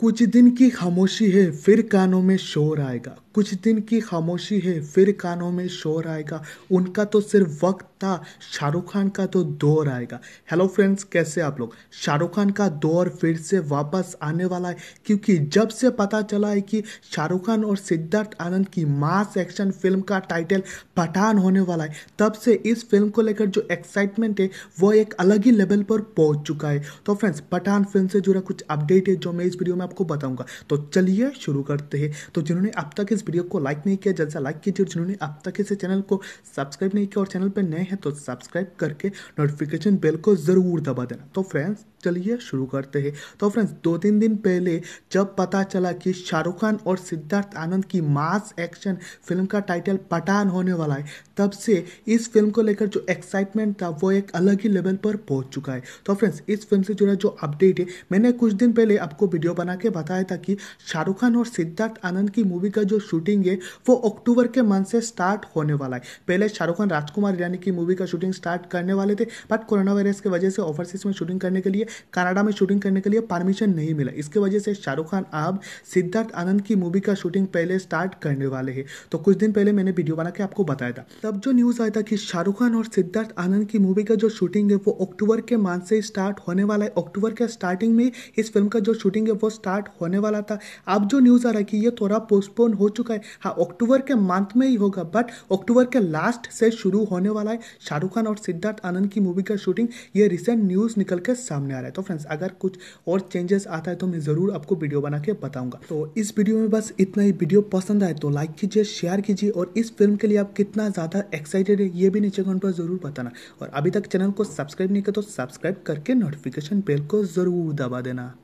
कुछ दिन की खामोशी है फिर कानों में शोर आएगा कुछ दिन की खामोशी है फिर कानों में शोर आएगा उनका तो सिर्फ वक्त था शाहरुख खान का तो दौर आएगा हेलो फ्रेंड्स कैसे आप लोग शाहरुख खान का दौर फिर से वापस आने वाला है क्योंकि जब से पता चला है कि शाहरुख खान और सिद्धार्थ आनंद की मास एक्शन फिल्म का टाइटल पठान होने वाला है तब से इस फिल्म को लेकर जो एक्साइटमेंट है वो एक अलग ही लेवल पर पहुंच चुका है तो फ्रेंड्स पठान फिल्म से जुड़ा कुछ अपडेट है जो मैं इस वीडियो में आपको बताऊंगा तो चलिए शुरू करते हैं तो जिन्होंने अब तक इस वीडियो को लाइक नहीं किया जल्द से लाइक कीजिए और जिन्होंने अब तक इस चैनल को सब्सक्राइब नहीं किया और चैनल पर नए हैं तो सब्सक्राइब करके नोटिफिकेशन बेल को ज़रूर दबा देना तो फ्रेंड्स चलिए शुरू करते हैं तो फ्रेंड्स दो तीन दिन पहले जब पता चला कि शाहरुख खान और सिद्धार्थ आनंद की मास एक्शन फिल्म का टाइटल पठान होने वाला है तब से इस फिल्म को लेकर जो एक्साइटमेंट था वो एक अलग ही लेवल पर पहुंच चुका है तो फ्रेंड्स इस फिल्म से जुड़ा जो अपडेट है मैंने कुछ दिन पहले आपको वीडियो बना के बताया था कि शाहरुख खान और सिद्धार्थ आनंद की मूवी का जो शूटिंग है वो अक्टूबर के मंथ से स्टार्ट होने वाला है पहले शाहरुख खान राजकुमार यानी कि मूवी का शूटिंग स्टार्ट करने वाले थे बट कोरोना वायरस की वजह से ओवरसीज में शूटिंग करने के लिए कनाडा में शूटिंग करने के लिए परमिशन नहीं मिला इसके वजह से शाहरुख खान अब सिद्धार्थ आनंद की मूवी का शूटिंग पहले स्टार्ट करने वाले हैं तो कुछ दिन पहले मैंने वीडियो बना के आपको बताया था तब जो न्यूज़ आया था कि शाहरुख खान और सिद्धार्थ आनंद की मूवी का जो शूटिंग है वो अक्टूबर के मंथ से स्टार्ट होने वाला है अक्टूबर के स्टार्टिंग में इस फिल्म का जो शूटिंग है वो स्टार्ट होने वाला था अब जो न्यूज़ आ रहा है कि ये थोड़ा पोस्टपोन हो चुका है हाँ अक्टूबर के मंथ में ही होगा बट अक्टूबर के लास्ट से शुरू होने वाला है शाहरुख खान और सिद्धार्थ आनंद की मूवी का शूटिंग ये रिसेंट न्यूज़ निकल के सामने आ रहा है तो फ्रेंड्स अगर कुछ और चेंजेस आता है तो मैं ज़रूर आपको वीडियो बना के बताऊंगा तो इस वीडियो में बस इतना ही वीडियो पसंद आए तो लाइक कीजिए शेयर कीजिए और इस फिल्म के लिए आप कितना ज़्यादा एक्साइटेड है ये भी नीचे कमेंट पर ज़रूर बताना और अभी तक चैनल को सब्सक्राइब नहीं किया तो सब्सक्राइब करके नोटिफिकेशन बेल को ज़रूर दबा देना